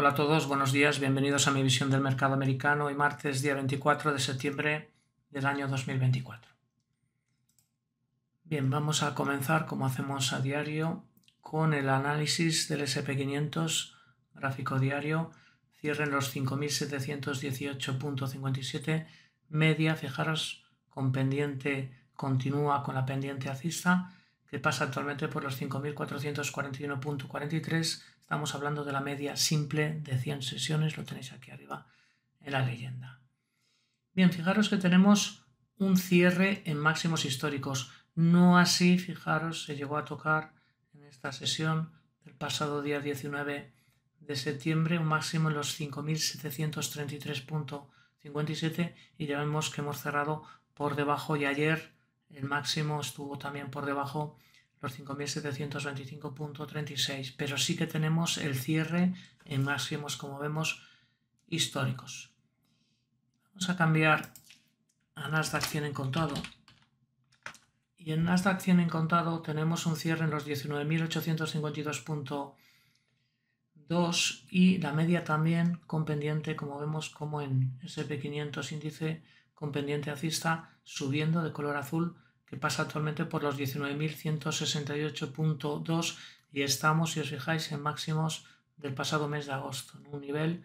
Hola a todos, buenos días, bienvenidos a mi visión del mercado americano hoy martes día 24 de septiembre del año 2024. Bien, vamos a comenzar como hacemos a diario con el análisis del SP500 gráfico diario, Cierren los 5718.57, media, fijaros, con pendiente, continúa con la pendiente alcista que pasa actualmente por los 5441.43 Estamos hablando de la media simple de 100 sesiones, lo tenéis aquí arriba en la leyenda. Bien, fijaros que tenemos un cierre en máximos históricos. No así, fijaros, se llegó a tocar en esta sesión del pasado día 19 de septiembre un máximo en los 5.733.57 y ya vemos que hemos cerrado por debajo y ayer el máximo estuvo también por debajo los 5.725.36, pero sí que tenemos el cierre en máximos, como vemos, históricos. Vamos a cambiar a Nasdaq 100 en contado. Y en Nasdaq 100 en contado tenemos un cierre en los 19.852.2 y la media también con pendiente, como vemos, como en SP500 índice con pendiente alcista subiendo de color azul que pasa actualmente por los 19.168.2 y estamos, si os fijáis, en máximos del pasado mes de agosto, en un nivel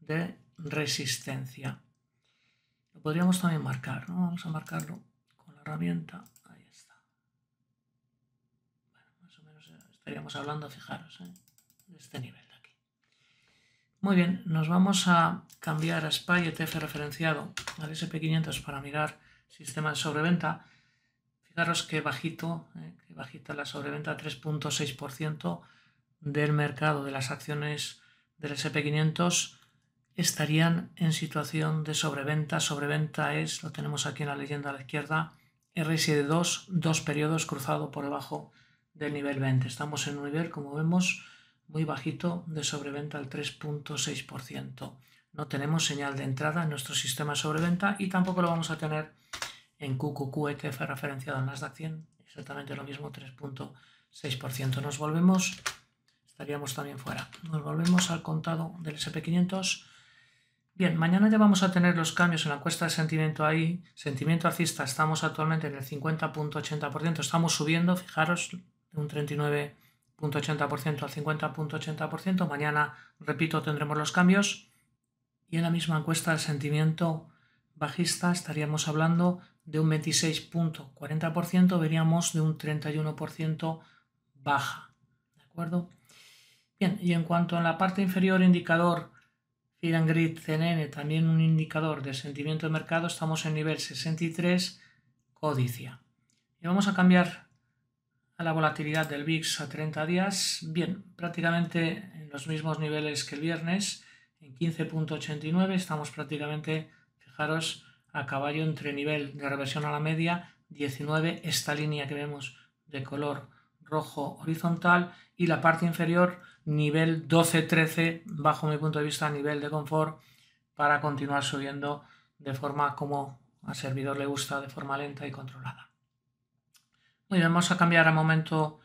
de resistencia. Lo podríamos también marcar, ¿no? Vamos a marcarlo con la herramienta. Ahí está. Bueno, más o menos eh, estaríamos hablando, fijaros, ¿eh? de este nivel de aquí. Muy bien, nos vamos a cambiar a SPY ETF referenciado al SP500 para mirar sistema de sobreventa. Fijaros que bajito, eh, que bajita la sobreventa, 3.6% del mercado de las acciones del SP500 estarían en situación de sobreventa. Sobreventa es, lo tenemos aquí en la leyenda a la izquierda, RSI de 2, dos periodos cruzado por debajo del nivel 20. Estamos en un nivel, como vemos, muy bajito de sobreventa al 3.6%. No tenemos señal de entrada en nuestro sistema de sobreventa y tampoco lo vamos a tener en QQQETF referenciado las Nasdaq 100, exactamente lo mismo, 3.6%. Nos volvemos, estaríamos también fuera. Nos volvemos al contado del SP500. Bien, mañana ya vamos a tener los cambios en la encuesta de sentimiento ahí. Sentimiento alcista, estamos actualmente en el 50.80%, estamos subiendo, fijaros, de un 39.80% al 50.80%. Mañana, repito, tendremos los cambios. Y en la misma encuesta de sentimiento bajista estaríamos hablando de un 26.40%, veníamos de un 31% baja. ¿De acuerdo? Bien, y en cuanto a la parte inferior, indicador Feed and Grid CNN, también un indicador de sentimiento de mercado, estamos en nivel 63, codicia. Y vamos a cambiar a la volatilidad del VIX a 30 días. Bien, prácticamente en los mismos niveles que el viernes, en 15.89, estamos prácticamente, fijaros, a caballo entre nivel de reversión a la media 19, esta línea que vemos de color rojo horizontal y la parte inferior nivel 12-13 bajo mi punto de vista nivel de confort para continuar subiendo de forma como al servidor le gusta de forma lenta y controlada. Muy bien, vamos a cambiar a momento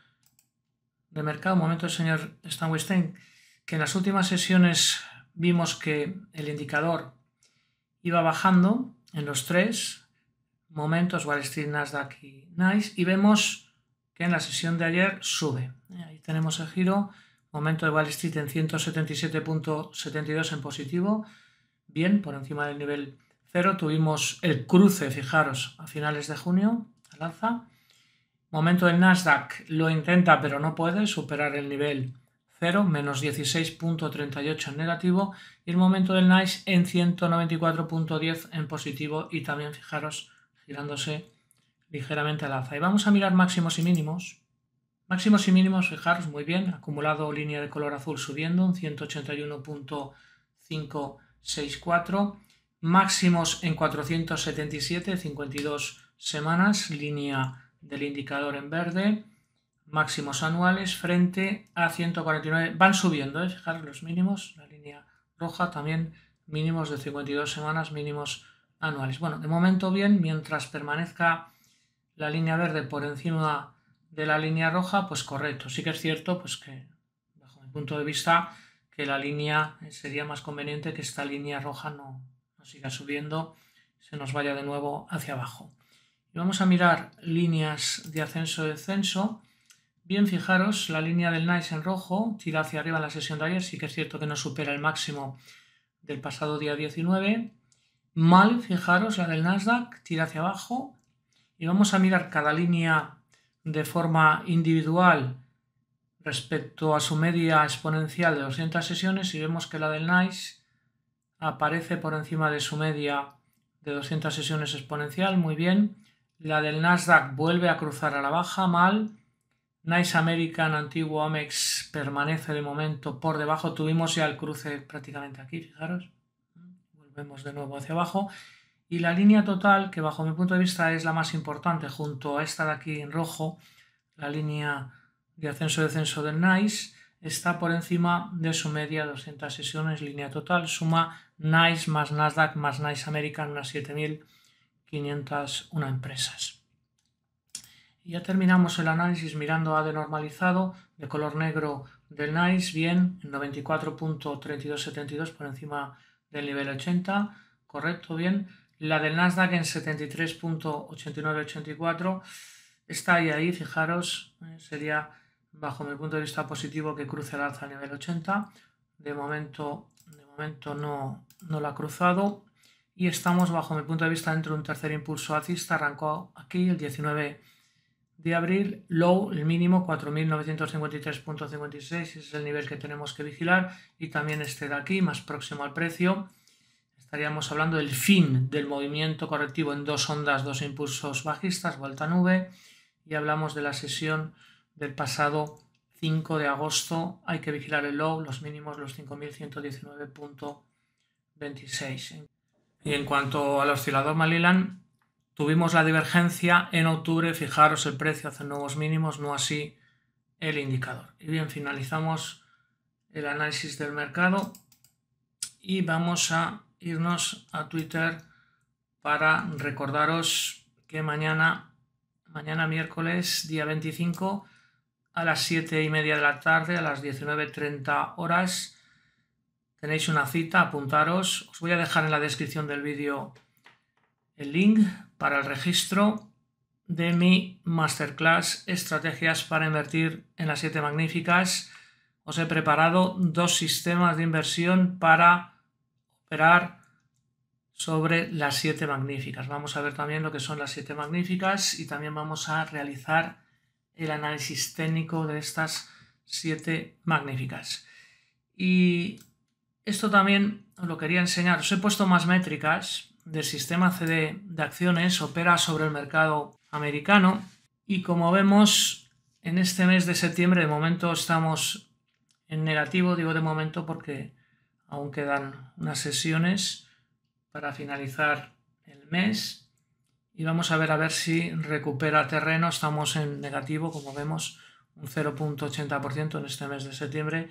de mercado, momento señor Stan que en las últimas sesiones vimos que el indicador iba bajando en los tres momentos Wall Street, Nasdaq y NICE y vemos que en la sesión de ayer sube. Ahí tenemos el giro, momento de Wall Street en 177.72 en positivo, bien por encima del nivel cero. Tuvimos el cruce, fijaros, a finales de junio, al alza. Momento del Nasdaq lo intenta pero no puede superar el nivel 0, menos 16.38 en negativo y el momento del NICE en 194.10 en positivo y también fijaros girándose ligeramente al alza. Y vamos a mirar máximos y mínimos. Máximos y mínimos, fijaros muy bien, acumulado línea de color azul subiendo un 181.564, máximos en 477, 52 semanas, línea del indicador en verde, máximos anuales frente a 149. Van subiendo, ¿eh? fijaros los mínimos, la línea roja también mínimos de 52 semanas, mínimos anuales. Bueno, de momento bien, mientras permanezca la línea verde por encima de la línea roja, pues correcto. Sí que es cierto, pues que bajo mi punto de vista, que la línea eh, sería más conveniente que esta línea roja no, siga subiendo, se nos vaya de nuevo hacia abajo. vamos a mirar líneas de ascenso-descenso. Bien, fijaros, la línea del Nice en rojo tira hacia arriba en la sesión de ayer, sí que es cierto que no supera el máximo del pasado día 19. Mal, fijaros, la del Nasdaq tira hacia abajo y vamos a mirar cada línea de forma individual respecto a su media exponencial de 200 sesiones y vemos que la del NICE aparece por encima de su media de 200 sesiones exponencial, muy bien. La del Nasdaq vuelve a cruzar a la baja, mal. Nice American, antiguo Amex, permanece de momento por debajo. Tuvimos ya el cruce prácticamente aquí, fijaros. Volvemos de nuevo hacia abajo. Y la línea total, que bajo mi punto de vista es la más importante, junto a esta de aquí en rojo, la línea de ascenso-descenso del Nice, está por encima de su media 200 sesiones, línea total, suma Nice más Nasdaq más Nice American, unas 7.501 empresas ya terminamos el análisis mirando a normalizado de color negro del NICE, bien, en 94.3272 por encima del nivel 80, correcto, bien. La del Nasdaq en 73.8984 está ahí, fijaros, eh, sería bajo mi punto de vista positivo que cruce el alza al nivel 80. De momento, de momento no, no la ha cruzado. Y estamos bajo mi punto de vista dentro de un tercer impulso alcista. Arrancó aquí el 19 de abril, low, el mínimo 4.953.56, ese es el nivel que tenemos que vigilar, y también este de aquí, más próximo al precio. Estaríamos hablando del fin del movimiento correctivo en dos ondas, dos impulsos bajistas, vuelta nube, y hablamos de la sesión del pasado 5 de agosto. Hay que vigilar el low, los mínimos, los 5.119.26. Y en cuanto al oscilador malilan Tuvimos la divergencia en octubre, fijaros el precio hace nuevos mínimos, no así el indicador. Y bien, finalizamos el análisis del mercado y vamos a irnos a Twitter para recordaros que mañana, mañana miércoles, día 25, a las 7 y media de la tarde, a las 19.30 horas, tenéis una cita, apuntaros. Os voy a dejar en la descripción del vídeo el link para el registro de mi masterclass Estrategias para invertir en las siete magníficas. Os he preparado dos sistemas de inversión para operar sobre las siete magníficas. Vamos a ver también lo que son las siete magníficas y también vamos a realizar el análisis técnico de estas siete magníficas. Y esto también os lo quería enseñar. Os he puesto más métricas del sistema CD de acciones opera sobre el mercado americano y como vemos en este mes de septiembre de momento estamos en negativo, digo de momento porque aún quedan unas sesiones para finalizar el mes y vamos a ver a ver si recupera terreno, estamos en negativo como vemos un 0.80% en este mes de septiembre,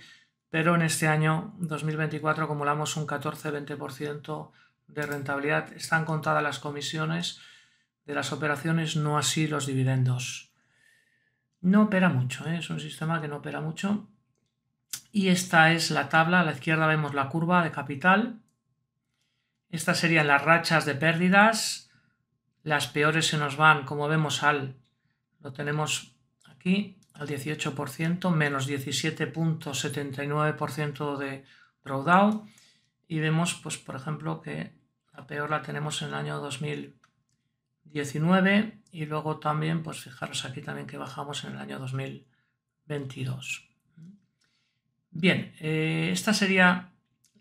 pero en este año 2024 acumulamos un 14-20% de rentabilidad están contadas las comisiones de las operaciones, no así los dividendos. No opera mucho, ¿eh? es un sistema que no opera mucho. Y esta es la tabla, a la izquierda vemos la curva de capital. Estas serían las rachas de pérdidas. Las peores se nos van, como vemos, al, lo tenemos aquí, al 18%, menos 17.79% de drawdown y vemos, pues, por ejemplo, que la peor la tenemos en el año 2019 y luego también, pues fijaros aquí también que bajamos en el año 2022. Bien, eh, esta sería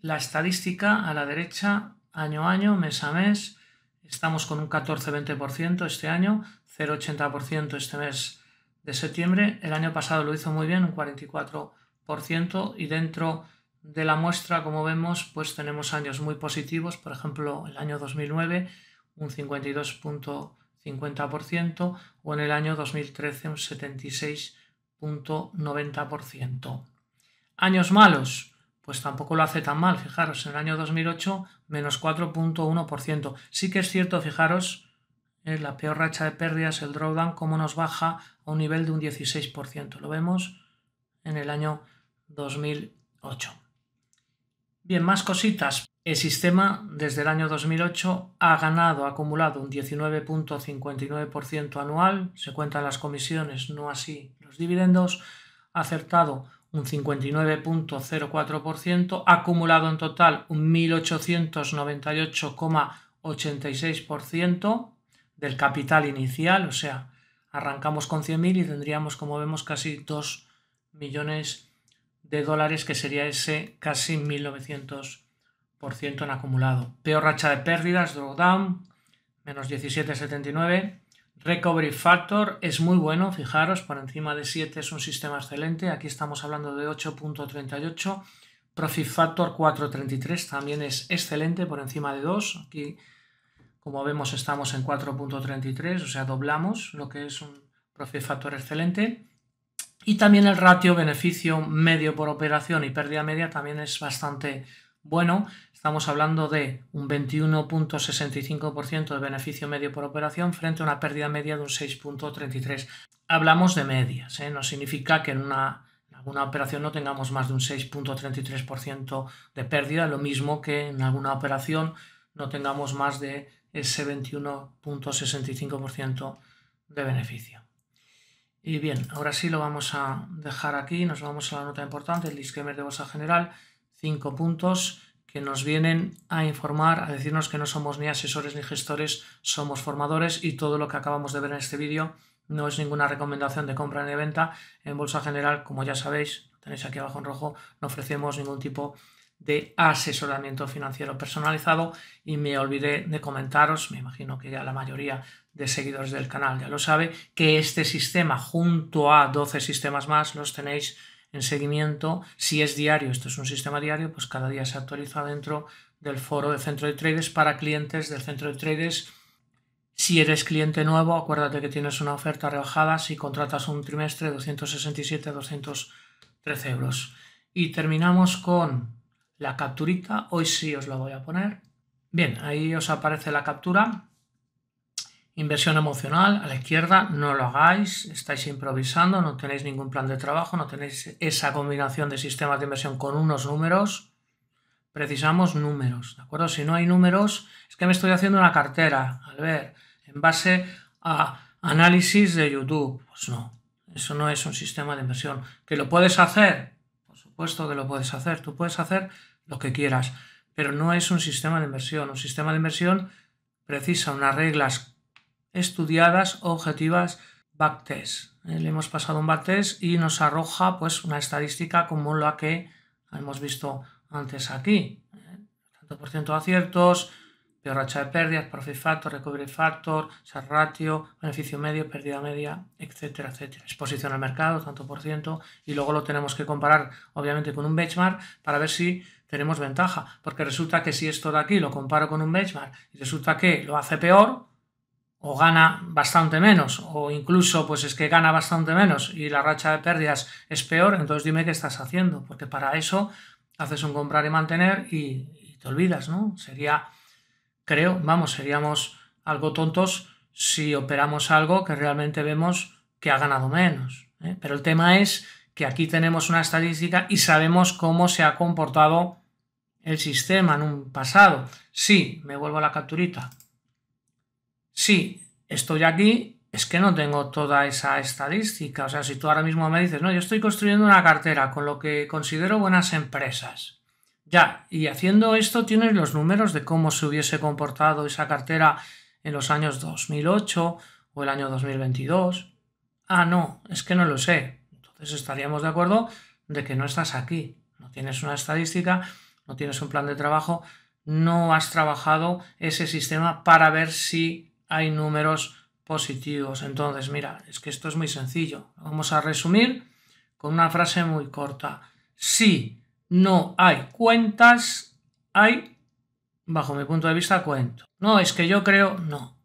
la estadística a la derecha, año a año, mes a mes. Estamos con un 14-20% este año, 0,80% este mes de septiembre. El año pasado lo hizo muy bien, un 44%, y dentro de la muestra, como vemos, pues tenemos años muy positivos, por ejemplo, el año 2009 un 52.50% o en el año 2013 un 76.90%. Años malos, pues tampoco lo hace tan mal, fijaros, en el año 2008 menos 4.1%. Sí que es cierto, fijaros, eh, la peor racha de pérdidas, el drawdown, cómo nos baja a un nivel de un 16%. Lo vemos en el año 2008. Bien, más cositas. El sistema desde el año 2008 ha ganado, ha acumulado un 19.59% anual, se cuentan las comisiones, no así los dividendos, ha acertado un 59.04%, ha acumulado en total un 1.898,86% del capital inicial, o sea, arrancamos con 100.000 y tendríamos, como vemos, casi 2 millones de dólares, que sería ese casi 1900% en acumulado. Peor racha de pérdidas, drawdown, menos 17,79. Recovery factor es muy bueno, fijaros, por encima de 7 es un sistema excelente. Aquí estamos hablando de 8.38. Profit factor 4.33 también es excelente, por encima de 2. Aquí, como vemos, estamos en 4.33, o sea, doblamos lo que es un profit factor excelente. Y también el ratio beneficio medio por operación y pérdida media también es bastante bueno. Estamos hablando de un 21.65% de beneficio medio por operación frente a una pérdida media de un 6.33%. Hablamos de medias, ¿eh? no significa que en una, en alguna operación no tengamos más de un 6.33% de pérdida, lo mismo que en alguna operación no tengamos más de ese 21.65% de beneficio. Y bien, ahora sí lo vamos a dejar aquí, nos vamos a la nota importante, el disclaimer de bolsa general, cinco puntos que nos vienen a informar, a decirnos que no somos ni asesores ni gestores, somos formadores y todo lo que acabamos de ver en este vídeo no es ninguna recomendación de compra ni de venta. En bolsa general, como ya sabéis, tenéis aquí abajo en rojo, no ofrecemos ningún tipo de de asesoramiento financiero personalizado y me olvidé de comentaros, me imagino que ya la mayoría de seguidores del canal ya lo sabe, que este sistema junto a 12 sistemas más los tenéis en seguimiento. Si es diario, esto es un sistema diario, pues cada día se actualiza dentro del foro de centro de traders para clientes del centro de traders. Si eres cliente nuevo, acuérdate que tienes una oferta rebajada si contratas un trimestre 267 213 euros. Y terminamos con la capturita. Hoy sí os la voy a poner. Bien, ahí os aparece la captura. Inversión emocional a la izquierda, no lo hagáis, estáis improvisando, no tenéis ningún plan de trabajo, no tenéis esa combinación de sistemas de inversión con unos números. Precisamos números, ¿de acuerdo? Si no hay números, es que me estoy haciendo una cartera, al ver, en base a análisis de YouTube. Pues no, eso no es un sistema de inversión. ¿Que lo puedes hacer? Puesto que lo puedes hacer, tú puedes hacer lo que quieras, pero no es un sistema de inversión. Un sistema de inversión precisa unas reglas estudiadas, objetivas, backtest. ¿eh? Le hemos pasado un backtest y nos arroja pues una estadística como la que hemos visto antes aquí. ¿eh? Tanto por ciento de aciertos, racha de pérdidas, profit factor, recovery factor, SAR ratio, beneficio medio, pérdida media, etcétera, etcétera. Exposición al mercado, tanto por ciento, y luego lo tenemos que comparar obviamente con un benchmark para ver si tenemos ventaja, porque resulta que si esto de aquí lo comparo con un benchmark y resulta que lo hace peor, o gana bastante menos, o incluso pues es que gana bastante menos y la racha de pérdidas es peor, entonces dime qué estás haciendo, porque para eso haces un comprar y mantener y, y te olvidas, ¿no? Sería creo, vamos, seríamos algo tontos si operamos algo que realmente vemos que ha ganado menos. ¿eh? Pero el tema es que aquí tenemos una estadística y sabemos cómo se ha comportado el sistema en un pasado. Sí, me vuelvo a la capturita, Sí, estoy aquí, es que no tengo toda esa estadística. O sea, si tú ahora mismo me dices, no, yo estoy construyendo una cartera con lo que considero buenas empresas ya, y haciendo esto tienes los números de cómo se hubiese comportado esa cartera en los años 2008 o el año 2022. Ah, no, es que no lo sé. Entonces estaríamos de acuerdo de que no estás aquí. No tienes una estadística, no tienes un plan de trabajo, no has trabajado ese sistema para ver si hay números positivos. Entonces, mira, es que esto es muy sencillo. Vamos a resumir con una frase muy corta. Sí, no hay cuentas, hay, bajo mi punto de vista, cuento. No, es que yo creo, no.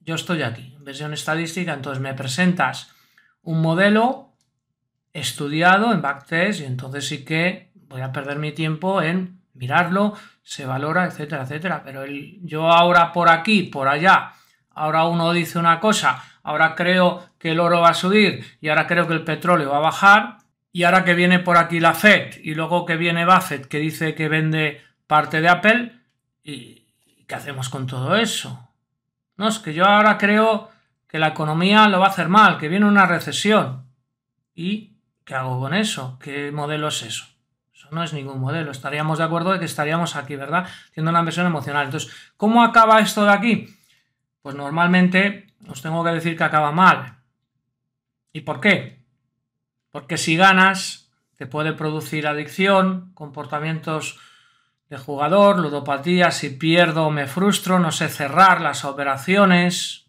Yo estoy aquí, en versión estadística, entonces me presentas un modelo estudiado en backtest y entonces sí que voy a perder mi tiempo en mirarlo, se valora, etcétera, etcétera. Pero yo ahora por aquí, por allá, ahora uno dice una cosa, ahora creo que el oro va a subir y ahora creo que el petróleo va a bajar, y ahora que viene por aquí la Fed y luego que viene Buffett que dice que vende parte de Apple, ¿y qué hacemos con todo eso? No, es que yo ahora creo que la economía lo va a hacer mal, que viene una recesión. ¿Y qué hago con eso? ¿Qué modelo es eso? Eso no es ningún modelo. Estaríamos de acuerdo de que estaríamos aquí, ¿verdad? Haciendo una inversión emocional. Entonces, ¿cómo acaba esto de aquí? Pues normalmente os tengo que decir que acaba mal. ¿Y por qué? Porque si ganas, te puede producir adicción, comportamientos de jugador, ludopatía, si pierdo me frustro, no sé cerrar las operaciones,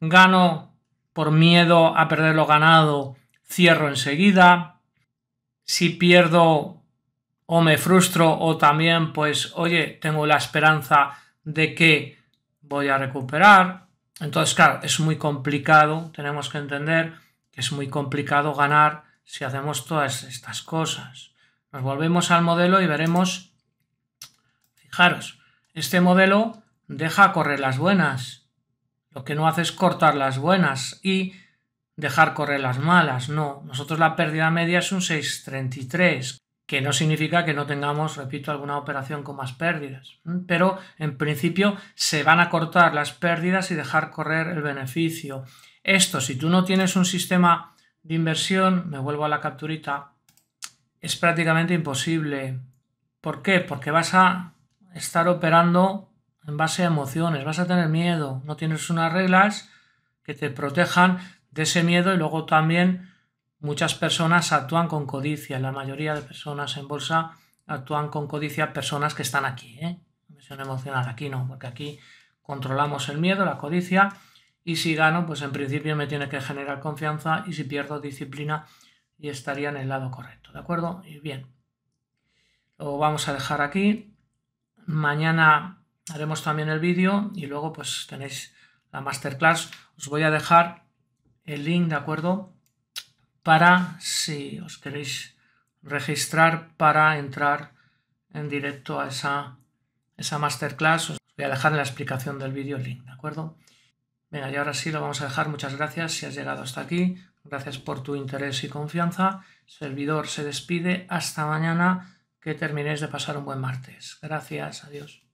gano por miedo a perder lo ganado, cierro enseguida, si pierdo o me frustro o también pues oye, tengo la esperanza de que voy a recuperar. Entonces, claro, es muy complicado, tenemos que entender que es muy complicado ganar si hacemos todas estas cosas. Nos volvemos al modelo y veremos, fijaros, este modelo deja correr las buenas. Lo que no hace es cortar las buenas y dejar correr las malas. No, nosotros la pérdida media es un 633, que no significa que no tengamos, repito, alguna operación con más pérdidas. Pero en principio se van a cortar las pérdidas y dejar correr el beneficio. Esto, si tú no tienes un sistema de inversión, me vuelvo a la capturita, es prácticamente imposible. ¿Por qué? Porque vas a estar operando en base a emociones, vas a tener miedo, no tienes unas reglas que te protejan de ese miedo y luego también muchas personas actúan con codicia, la mayoría de personas en bolsa actúan con codicia personas que están aquí, ¿eh? emocional aquí no, porque aquí controlamos el miedo, la codicia y si gano, pues en principio me tiene que generar confianza y si pierdo disciplina y estaría en el lado correcto, ¿de acuerdo? Y bien, lo vamos a dejar aquí. Mañana haremos también el vídeo y luego pues tenéis la masterclass. Os voy a dejar el link, ¿de acuerdo? Para si os queréis registrar para entrar en directo a esa, esa masterclass. Os voy a dejar en la explicación del vídeo el link, ¿de acuerdo? Venga, y ahora sí lo vamos a dejar. Muchas gracias si has llegado hasta aquí. Gracias por tu interés y confianza. Servidor se despide. Hasta mañana. Que terminéis de pasar un buen martes. Gracias. Adiós.